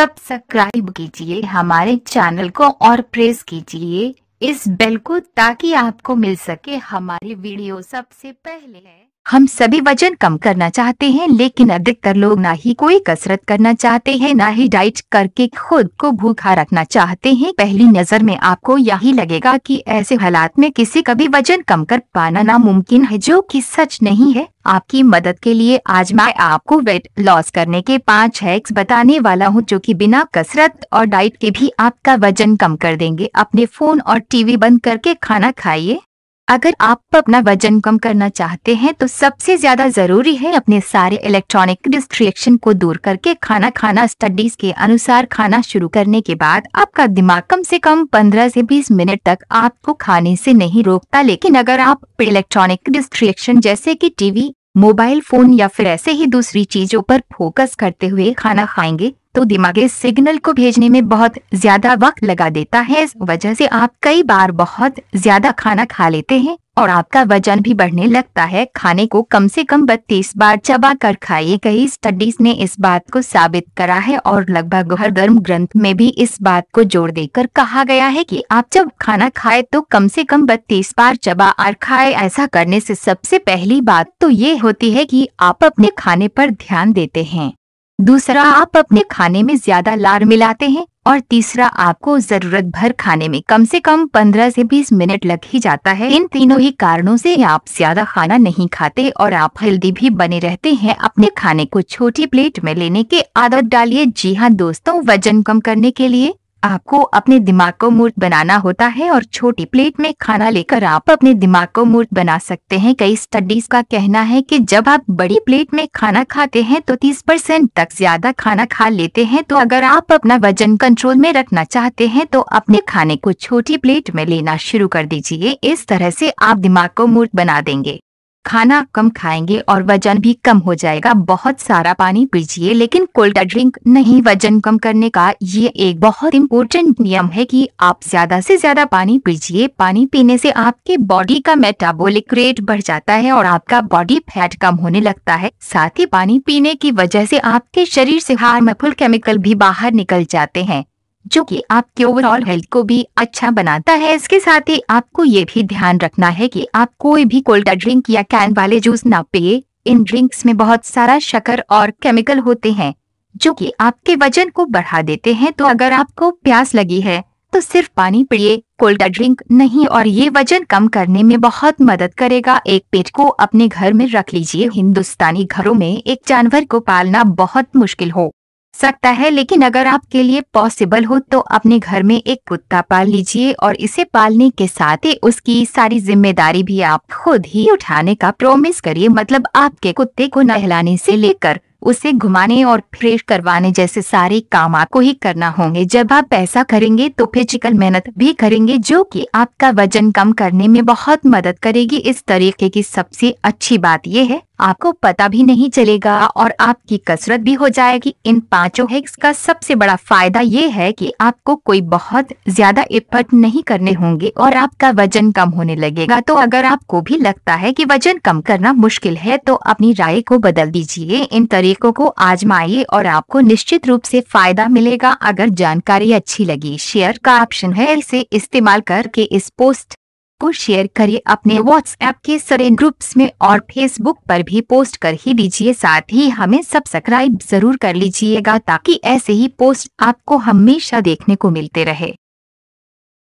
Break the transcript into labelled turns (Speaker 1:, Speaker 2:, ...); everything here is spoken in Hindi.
Speaker 1: सब्सक्राइब कीजिए हमारे चैनल को और प्रेस कीजिए इस बेल को ताकि आपको मिल सके हमारी वीडियो सबसे पहले हम सभी वजन कम करना चाहते हैं लेकिन अधिकतर लोग ना ही कोई कसरत करना चाहते हैं ना ही डाइट करके खुद को भूखा रखना चाहते हैं पहली नजर में आपको यही लगेगा कि ऐसे हालात में किसी का भी वजन कम कर पाना नामुमकिन है जो कि सच नहीं है आपकी मदद के लिए आज मैं आपको वेट लॉस करने के पाँच हैक्स बताने वाला हूँ जो की बिना कसरत और डाइट के भी आपका वजन कम कर देंगे अपने फोन और टीवी बंद करके खाना खाइए अगर आप अपना वजन कम करना चाहते हैं तो सबसे ज्यादा जरूरी है अपने सारे इलेक्ट्रॉनिक डिस्ट्रिक्शन को दूर करके खाना खाना स्टडीज के अनुसार खाना शुरू करने के बाद आपका दिमाग कम से कम 15 से 20 मिनट तक आपको खाने से नहीं रोकता लेकिन अगर आप इलेक्ट्रॉनिक डिस्ट्रिक्शन जैसे कि टीवी मोबाइल फोन या फिर ऐसे ही दूसरी चीजों पर फोकस करते हुए खाना खाएंगे तो दिमाग इस सिग्नल को भेजने में बहुत ज्यादा वक्त लगा देता है इस वजह से आप कई बार बहुत ज्यादा खाना खा लेते हैं और आपका वजन भी बढ़ने लगता है खाने को कम से कम बत्तीस बार चबा कर खाइए कई स्टडीज ने इस बात को साबित करा है और लगभग हर धर्म ग्रंथ में भी इस बात को जोड़ देकर कहा गया है कि आप जब खाना खाए तो कम से कम बत्तीस बार चबा और खाए ऐसा करने से सबसे पहली बात तो ये होती है कि आप अपने खाने पर ध्यान देते हैं दूसरा आप अपने खाने में ज्यादा लार मिलाते हैं और तीसरा आपको जरूरत भर खाने में कम से कम 15 से 20 मिनट लग ही जाता है इन तीनों ही कारणों से आप ज्यादा खाना नहीं खाते और आप हेल्दी भी बने रहते हैं अपने खाने को छोटी प्लेट में लेने के आदत डालिए जी हाँ दोस्तों वजन कम करने के लिए आपको अपने दिमाग को मूर्त बनाना होता है और छोटी प्लेट में खाना लेकर आप अपने दिमाग को मूर्त बना सकते हैं कई स्टडीज का कहना है कि जब आप बड़ी प्लेट में खाना खाते हैं तो 30 परसेंट तक ज्यादा खाना खा लेते हैं तो अगर आप अपना वजन कंट्रोल में रखना चाहते हैं तो अपने खाने को छोटी प्लेट में लेना शुरू कर दीजिए इस तरह से आप दिमाग को मूर्त बना देंगे खाना कम खाएंगे और वजन भी कम हो जाएगा बहुत सारा पानी पीजिए लेकिन कोल्ड ड्रिंक नहीं वजन कम करने का ये एक बहुत इम्पोर्टेंट नियम है कि आप ज्यादा से ज्यादा पानी पीजिए पानी पीने से आपके बॉडी का मेटाबॉलिक रेट बढ़ जाता है और आपका बॉडी फैट कम होने लगता है साथ ही पानी पीने की वजह से आपके शरीर से हार्मफुल केमिकल भी बाहर निकल जाते हैं जो कि आपके ओवरऑल हेल्थ को भी अच्छा बनाता है इसके साथ ही आपको ये भी ध्यान रखना है कि आप कोई भी कोल्ड ड्रिंक या कैन वाले जूस ना पिए इन ड्रिंक्स में बहुत सारा शकर और केमिकल होते हैं जो कि आपके वजन को बढ़ा देते हैं तो अगर आपको प्यास लगी है तो सिर्फ पानी पिए कोल्ड ड्रिंक नहीं और ये वजन कम करने में बहुत मदद करेगा एक पेट को अपने घर में रख लीजिए हिंदुस्तानी घरों में एक जानवर को पालना बहुत मुश्किल हो सकता है लेकिन अगर आपके लिए पॉसिबल हो तो अपने घर में एक कुत्ता पाल लीजिए और इसे पालने के साथ ही उसकी सारी जिम्मेदारी भी आप खुद ही उठाने का प्रोमिस करिए मतलब आपके कुत्ते को नहलाने से लेकर उसे घुमाने और फ्रेश करवाने जैसे सारे काम आपको ही करना होंगे जब आप पैसा करेंगे तो फिजिकल मेहनत भी करेंगे जो कि आपका वजन कम करने में बहुत मदद करेगी इस तरीके की सबसे अच्छी बात यह है आपको पता भी नहीं चलेगा और आपकी कसरत भी हो जाएगी इन पांचों हेक्स का सबसे बड़ा फायदा ये है कि आपको कोई बहुत ज्यादा इफर्ट नहीं करने होंगे और आपका वजन कम होने लगेगा तो अगर आपको भी लगता है कि वजन कम करना मुश्किल है तो अपनी राय को बदल दीजिए इन तरीके तरीकों को आजमाइए और आपको निश्चित रूप से फायदा मिलेगा अगर जानकारी अच्छी लगी शेयर का ऑप्शन है इसे इस्तेमाल करके इस पोस्ट को शेयर करिए अपने व्हाट्सएप के सरे ग्रुप्स में और फेसबुक पर भी पोस्ट कर ही दीजिए साथ ही हमें सब्सक्राइब जरूर कर लीजिएगा ताकि ऐसे ही पोस्ट आपको हमेशा देखने को मिलते रहे